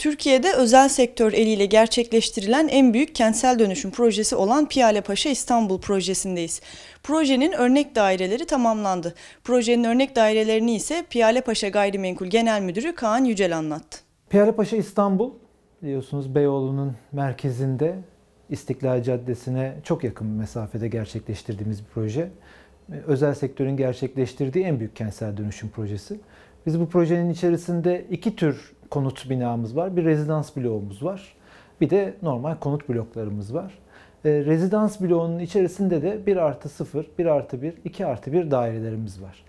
Türkiye'de özel sektör eliyle gerçekleştirilen en büyük kentsel dönüşüm projesi olan Piyale İstanbul projesindeyiz. Projenin örnek daireleri tamamlandı. Projenin örnek dairelerini ise Piyale Gayrimenkul Genel Müdürü Kaan Yücel anlattı. Piyale İstanbul biliyorsunuz Beyoğlu'nun merkezinde İstiklal Caddesi'ne çok yakın bir mesafede gerçekleştirdiğimiz bir proje. Özel sektörün gerçekleştirdiği en büyük kentsel dönüşüm projesi. Biz bu projenin içerisinde iki tür konut binamız var, bir rezidans bloğumuz var. Bir de normal konut bloklarımız var. E, rezidans bloğunun içerisinde de 1 artı 0, 1 artı 1, 2 artı 1 dairelerimiz var.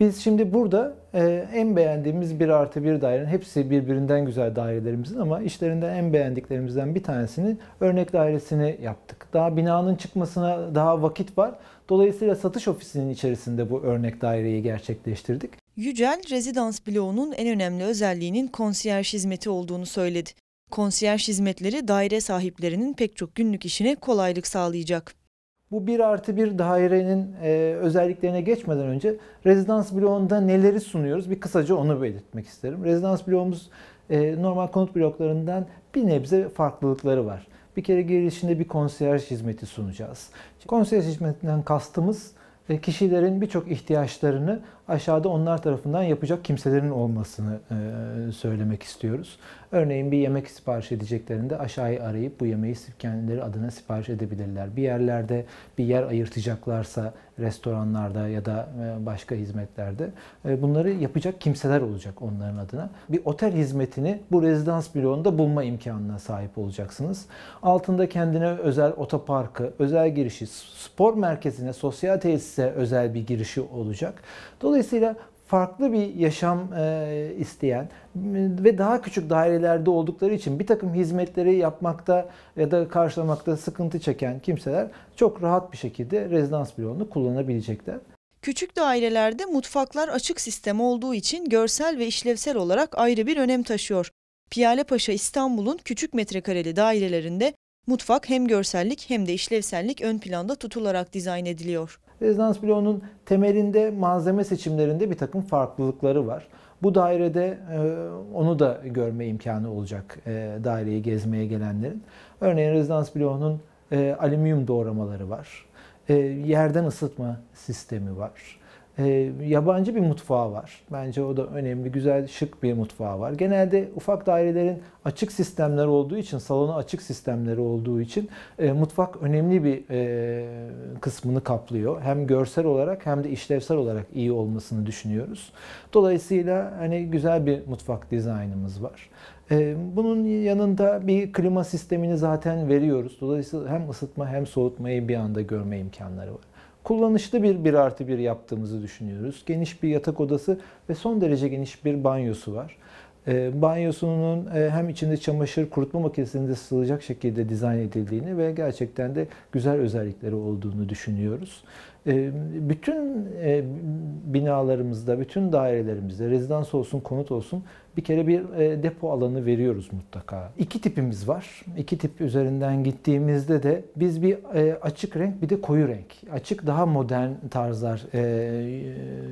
Biz şimdi burada e, en beğendiğimiz 1 artı 1 dairenin hepsi birbirinden güzel dairelerimizin ama işlerinden en beğendiklerimizden bir tanesini örnek dairesini yaptık. Daha binanın çıkmasına daha vakit var. Dolayısıyla satış ofisinin içerisinde bu örnek daireyi gerçekleştirdik. Yücel, rezidans bloğunun en önemli özelliğinin konsiyerj hizmeti olduğunu söyledi. Konsiyerj hizmetleri daire sahiplerinin pek çok günlük işine kolaylık sağlayacak. Bu 1 artı 1 dairenin e, özelliklerine geçmeden önce rezidans bloğunda neleri sunuyoruz bir kısaca onu belirtmek isterim. Rezidans bloğumuz e, normal konut bloklarından bir nebze farklılıkları var. Bir kere girişinde bir konsiyerj hizmeti sunacağız. Konsiyerj hizmetinden kastımız kişilerin birçok ihtiyaçlarını aşağıda onlar tarafından yapacak kimselerin olmasını e, söylemek istiyoruz. Örneğin bir yemek sipariş edeceklerinde aşağıyı arayıp bu yemeği kendileri adına sipariş edebilirler. Bir yerlerde bir yer ayırtacaklarsa restoranlarda ya da e, başka hizmetlerde. E, bunları yapacak kimseler olacak onların adına. Bir otel hizmetini bu rezidans bloğunda bulma imkanına sahip olacaksınız. Altında kendine özel otoparkı, özel girişi, spor merkezine, sosyal tesise özel bir girişi olacak. Dolayısıyla farklı bir yaşam e, isteyen ve daha küçük dairelerde oldukları için bir takım hizmetleri yapmakta ya da karşılamakta sıkıntı çeken kimseler çok rahat bir şekilde rezidans bloğunu kullanabilecekler. Küçük dairelerde mutfaklar açık sistem olduğu için görsel ve işlevsel olarak ayrı bir önem taşıyor. Piyalepaşa İstanbul'un küçük metrekareli dairelerinde mutfak hem görsellik hem de işlevsellik ön planda tutularak dizayn ediliyor. Rezonans bloğunun temelinde malzeme seçimlerinde bir takım farklılıkları var. Bu dairede e, onu da görme imkanı olacak e, daireyi gezmeye gelenlerin. Örneğin rezidans bloğunun e, alüminyum doğramaları var. Yerden ısıtma sistemi var. E, yabancı bir mutfağı var. Bence o da önemli. Güzel, şık bir mutfağı var. Genelde ufak dairelerin açık sistemler olduğu için, salonu açık sistemleri olduğu için e, mutfak önemli bir e, kısmını kaplıyor. Hem görsel olarak hem de işlevsel olarak iyi olmasını düşünüyoruz. Dolayısıyla hani güzel bir mutfak dizaynımız var. E, bunun yanında bir klima sistemini zaten veriyoruz. Dolayısıyla hem ısıtma hem soğutmayı bir anda görme imkanları var kullanışlı bir 1 artı 1 yaptığımızı düşünüyoruz. Geniş bir yatak odası ve son derece geniş bir banyosu var. E, banyosunun e, hem içinde çamaşır kurutma makinesinde sığacak şekilde dizayn edildiğini ve gerçekten de güzel özellikleri olduğunu düşünüyoruz. Ee, bütün e, binalarımızda, bütün dairelerimizde, rezidans olsun, konut olsun bir kere bir e, depo alanı veriyoruz mutlaka. İki tipimiz var. İki tip üzerinden gittiğimizde de biz bir e, açık renk bir de koyu renk. Açık daha modern tarzlar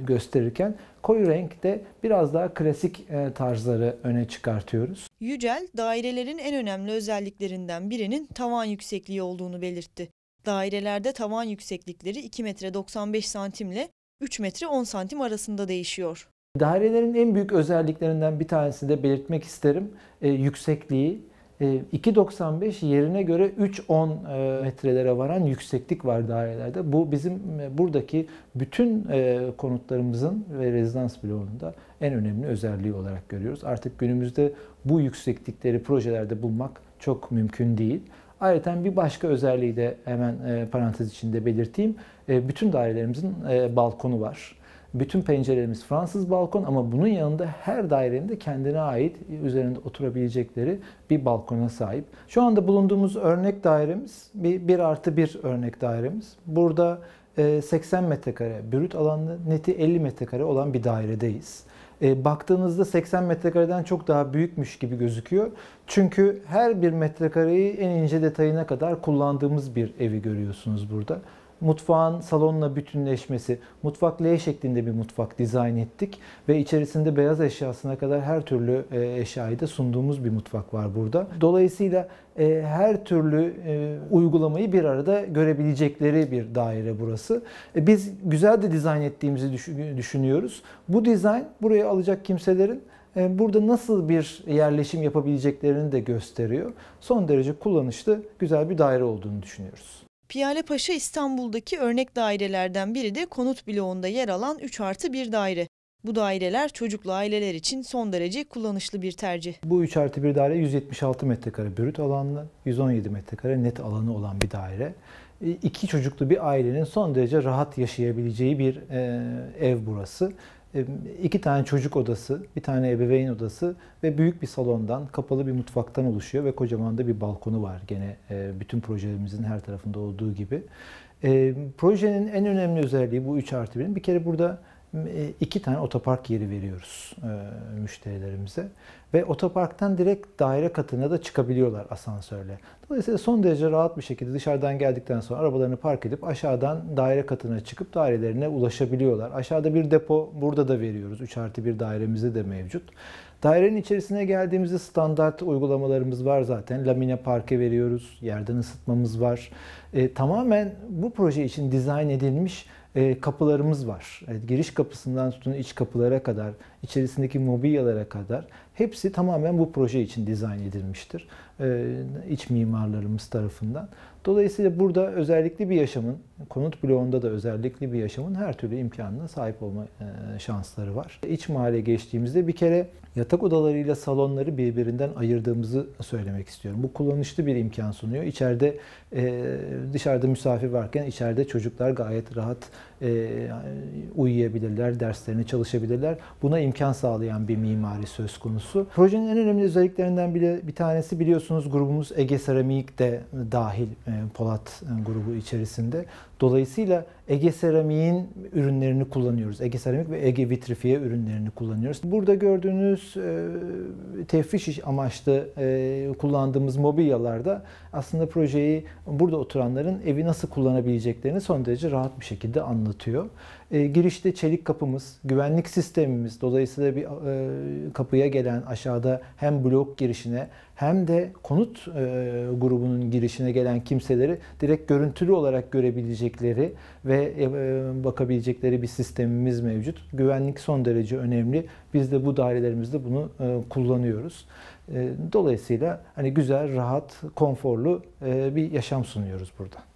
gösterirken koyu renk de biraz daha klasik tarzları öne çıkartıyoruz. Yücel dairelerin en önemli özelliklerinden birinin tavan yüksekliği olduğunu belirtti. Dairelerde tavan yükseklikleri 2 metre 95 santimle 3 metre 10 santim arasında değişiyor. Dairelerin en büyük özelliklerinden bir tanesini de belirtmek isterim. E, yüksekliği. E, 2.95 yerine göre 3.10 e, metrelere varan yükseklik var dairelerde. Bu bizim e, buradaki bütün e, konutlarımızın ve rezidans bloğunda en önemli özelliği olarak görüyoruz. Artık günümüzde bu yükseklikleri projelerde bulmak çok mümkün değil. Ayrıca bir başka özelliği de hemen e, parantez içinde belirteyim. E, bütün dairelerimizin e, balkonu var. Bütün pencerelerimiz Fransız balkon ama bunun yanında her dairenin de kendine ait üzerinde oturabilecekleri bir balkona sahip. Şu anda bulunduğumuz örnek dairemiz bir, bir artı bir örnek dairemiz. Burada 80 ee, metrekare bürüt alanlı, neti 50 metrekare olan bir dairedeyiz. Ee, baktığınızda 80 metrekareden çok daha büyükmüş gibi gözüküyor. Çünkü her bir metrekareyi en ince detayına kadar kullandığımız bir evi görüyorsunuz burada mutfağın salonla bütünleşmesi, mutfak L şeklinde bir mutfak dizayn ettik ve içerisinde beyaz eşyasına kadar her türlü e, eşyayı da sunduğumuz bir mutfak var burada. Dolayısıyla e, her türlü e, uygulamayı bir arada görebilecekleri bir daire burası. Biz güzel de dizayn ettiğimizi düşünüyoruz. Bu dizayn buraya alacak kimselerin burada nasıl bir yerleşim yapabileceklerini de gösteriyor. Son derece kullanışlı, güzel bir daire olduğunu düşünüyoruz. Piyale Paşa İstanbul'daki örnek dairelerden biri de konut bloğunda yer alan 3 artı 1 daire. Bu daireler çocuklu aileler için son derece kullanışlı bir tercih. Bu 3 artı 1 daire 176 metrekare bürüt alanlı, 117 metrekare net alanı olan bir daire. E, iki çocuklu bir ailenin son derece rahat yaşayabileceği bir e, ev burası iki tane çocuk odası, bir tane ebeveyn odası ve büyük bir salondan, kapalı bir mutfaktan oluşuyor ve kocaman da bir balkonu var gene e, bütün projelerimizin her tarafında olduğu gibi. E, projenin en önemli özelliği bu 3 artı 1'in bir kere burada e, iki tane otopark yeri veriyoruz e, müşterilerimize. Ve otoparktan direkt daire katına da çıkabiliyorlar asansörle. Dolayısıyla son derece rahat bir şekilde dışarıdan geldikten sonra arabalarını park edip aşağıdan daire katına çıkıp dairelerine ulaşabiliyorlar. Aşağıda bir depo burada da veriyoruz. 3 artı 1 dairemizde de mevcut. Dairenin içerisine geldiğimizde standart uygulamalarımız var zaten. Lamine parke veriyoruz, yerden ısıtmamız var. E, tamamen bu proje için dizayn edilmiş e, kapılarımız var. E, giriş kapısından tutun iç kapılara kadar, içerisindeki mobilyalara kadar hepsi tamamen bu proje için dizayn edilmiştir. E, iç mimarlarımız tarafından. Dolayısıyla burada özellikle bir yaşamın, konut bloğunda da özellikle bir yaşamın her türlü imkanına sahip olma e, şansları var. İç mahalle geçtiğimizde bir kere yatak odalarıyla salonları birbirinden ayırdığımızı söylemek istiyorum. Bu kullanışlı bir imkan sunuyor. İçeride e, dışarıda misafir varken içeride çocuklar gayet rahat e, uyuyabilirler, derslerini çalışabilirler. Buna imkan sağlayan bir mimari söz konusu. Projenin en önemli özelliklerinden bile bir tanesi biliyorsunuz grubumuz Ege Seramik de dahil Polat grubu içerisinde Dolayısıyla Ege Seramik'in ürünlerini kullanıyoruz. Ege Seramik ve Ege Vitrifiye ürünlerini kullanıyoruz. Burada gördüğünüz e, tefriş amaçlı e, kullandığımız mobilyalarda aslında projeyi burada oturanların evi nasıl kullanabileceklerini son derece rahat bir şekilde anlatıyor. E, girişte çelik kapımız, güvenlik sistemimiz dolayısıyla bir e, kapıya gelen aşağıda hem blok girişine hem de konut e, grubunun girişine gelen kimseleri direkt görüntülü olarak görebilecek bakabilecekleri ve e, e, bakabilecekleri bir sistemimiz mevcut. Güvenlik son derece önemli. Biz de bu dairelerimizde bunu e, kullanıyoruz. Dolayısıyla hani güzel, rahat, konforlu bir yaşam sunuyoruz burada.